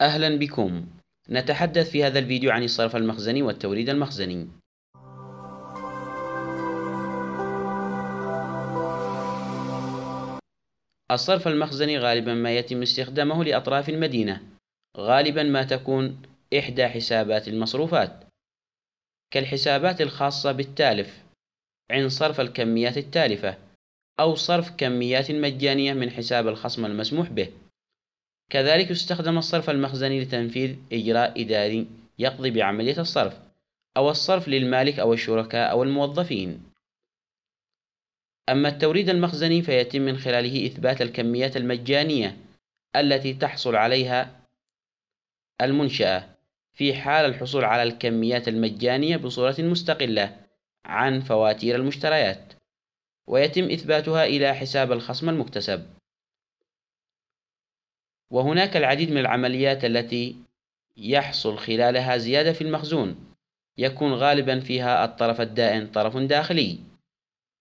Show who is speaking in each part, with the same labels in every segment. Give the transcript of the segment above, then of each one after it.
Speaker 1: أهلا بكم نتحدث في هذا الفيديو عن الصرف المخزني والتوريد المخزني الصرف المخزني غالبا ما يتم استخدامه لأطراف المدينة غالبا ما تكون إحدى حسابات المصروفات كالحسابات الخاصة بالتالف عند صرف الكميات التالفة أو صرف كميات مجانية من حساب الخصم المسموح به كذلك يستخدم الصرف المخزني لتنفيذ إجراء إداري يقضي بعملية الصرف أو الصرف للمالك أو الشركاء أو الموظفين أما التوريد المخزني فيتم من خلاله إثبات الكميات المجانية التي تحصل عليها المنشأة في حال الحصول على الكميات المجانية بصورة مستقلة عن فواتير المشتريات ويتم إثباتها إلى حساب الخصم المكتسب وهناك العديد من العمليات التي يحصل خلالها زيادة في المخزون يكون غالبا فيها الطرف الدائن طرف داخلي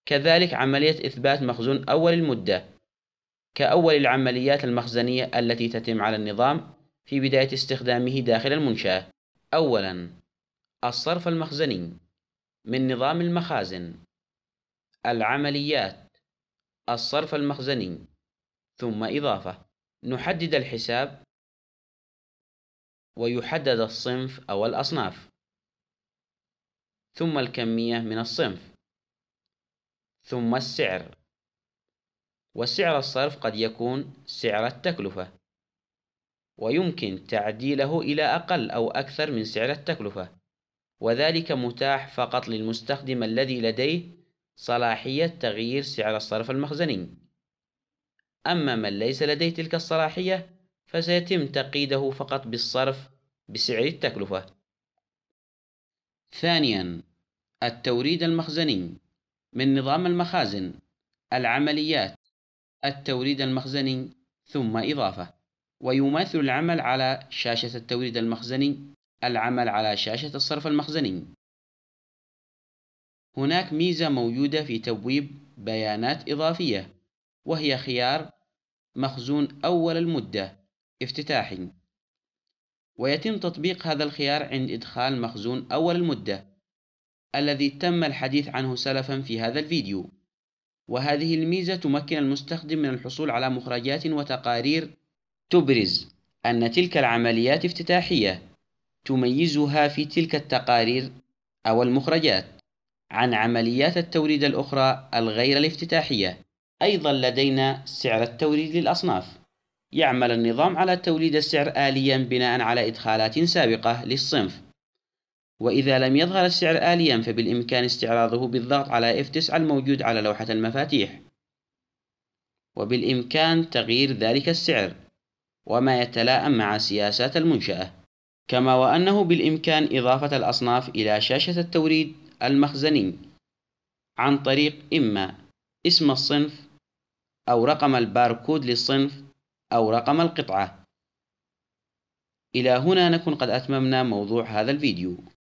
Speaker 1: كذلك عملية إثبات مخزون أول المدة كأول العمليات المخزنية التي تتم على النظام في بداية استخدامه داخل المنشأة أولا الصرف المخزني من نظام المخازن العمليات الصرف المخزني ثم إضافة نحدد الحساب ويحدد الصنف أو الأصناف ثم الكمية من الصنف ثم السعر وسعر الصرف قد يكون سعر التكلفة ويمكن تعديله إلى أقل أو أكثر من سعر التكلفة وذلك متاح فقط للمستخدم الذي لديه صلاحية تغيير سعر الصرف المخزني أما من ليس لديه تلك الصلاحية فسيتم تقييده فقط بالصرف بسعر التكلفة ثانيا التوريد المخزني من نظام المخازن العمليات التوريد المخزني ثم إضافة ويماثل العمل على شاشة التوريد المخزني العمل على شاشة الصرف المخزني هناك ميزة موجودة في تبويب بيانات إضافية وهي خيار مخزون أول المدة افتتاحي ويتم تطبيق هذا الخيار عند إدخال مخزون أول المدة الذي تم الحديث عنه سلفا في هذا الفيديو وهذه الميزة تمكن المستخدم من الحصول على مخرجات وتقارير تبرز أن تلك العمليات افتتاحية تميزها في تلك التقارير أو المخرجات عن عمليات التوريد الأخرى الغير الافتتاحية أيضا لدينا سعر التوريد للأصناف يعمل النظام على توليد السعر آليا بناء على إدخالات سابقة للصنف وإذا لم يظهر السعر آليا فبالإمكان استعراضه بالضغط على F9 الموجود على لوحة المفاتيح وبالإمكان تغيير ذلك السعر وما يتلائم مع سياسات المنشأة كما وأنه بالإمكان إضافة الأصناف إلى شاشة التوريد المخزني عن طريق إما اسم الصنف أو رقم الباركود للصنف أو رقم القطعة إلى هنا نكون قد أتممنا موضوع هذا الفيديو